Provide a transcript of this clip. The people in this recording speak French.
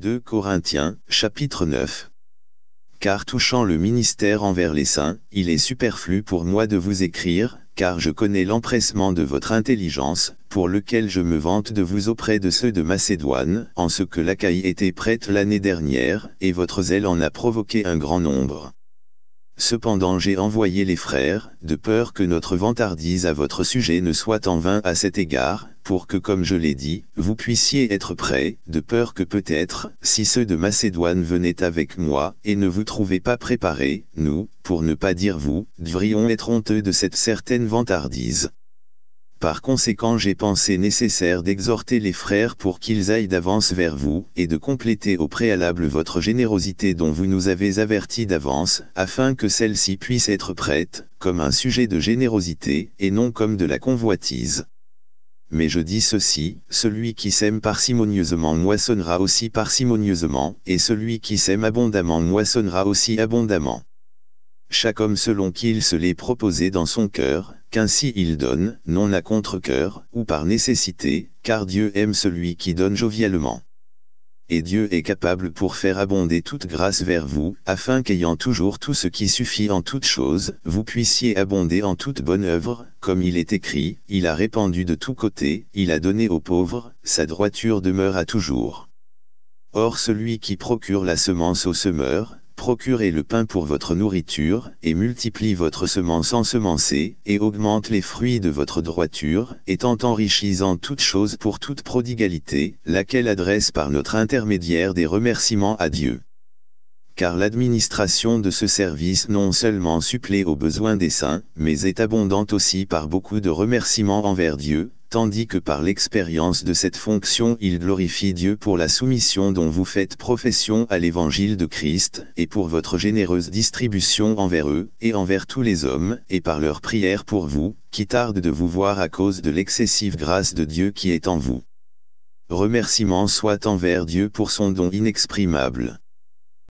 2 Corinthiens, chapitre 9 Car touchant le ministère envers les saints, il est superflu pour moi de vous écrire, car je connais l'empressement de votre intelligence, pour lequel je me vante de vous auprès de ceux de Macédoine, en ce que l'Achaïe était prête l'année dernière, et votre zèle en a provoqué un grand nombre. Cependant j'ai envoyé les frères, de peur que notre vantardise à votre sujet ne soit en vain à cet égard, pour que comme je l'ai dit, vous puissiez être prêts, de peur que peut-être, si ceux de Macédoine venaient avec moi, et ne vous trouvaient pas préparés, nous, pour ne pas dire vous, devrions être honteux de cette certaine vantardise. Par conséquent j'ai pensé nécessaire d'exhorter les frères pour qu'ils aillent d'avance vers vous, et de compléter au préalable votre générosité dont vous nous avez avertis d'avance, afin que celle-ci puisse être prête, comme un sujet de générosité, et non comme de la convoitise. Mais je dis ceci, celui qui s'aime parcimonieusement moissonnera aussi parcimonieusement, et celui qui s'aime abondamment moissonnera aussi abondamment. Chaque homme selon qu'il se l'est proposé dans son cœur, qu'ainsi il donne, non à contre-cœur, ou par nécessité, car Dieu aime celui qui donne jovialement et Dieu est capable pour faire abonder toute grâce vers vous, afin qu'ayant toujours tout ce qui suffit en toutes choses, vous puissiez abonder en toute bonne œuvre, comme il est écrit, il a répandu de tous côtés, il a donné aux pauvres, sa droiture demeure à toujours. Or celui qui procure la semence au semeur, Procurez le pain pour votre nourriture, et multiplie votre semence ensemencée, et augmente les fruits de votre droiture, étant enrichis en toutes choses pour toute prodigalité, laquelle adresse par notre intermédiaire des remerciements à Dieu. Car l'administration de ce service non seulement supplée aux besoins des saints, mais est abondante aussi par beaucoup de remerciements envers Dieu, tandis que par l'expérience de cette fonction il glorifie Dieu pour la soumission dont vous faites profession à l'évangile de Christ, et pour votre généreuse distribution envers eux, et envers tous les hommes, et par leur prière pour vous, qui tardent de vous voir à cause de l'excessive grâce de Dieu qui est en vous. Remerciement soit envers Dieu pour son don inexprimable.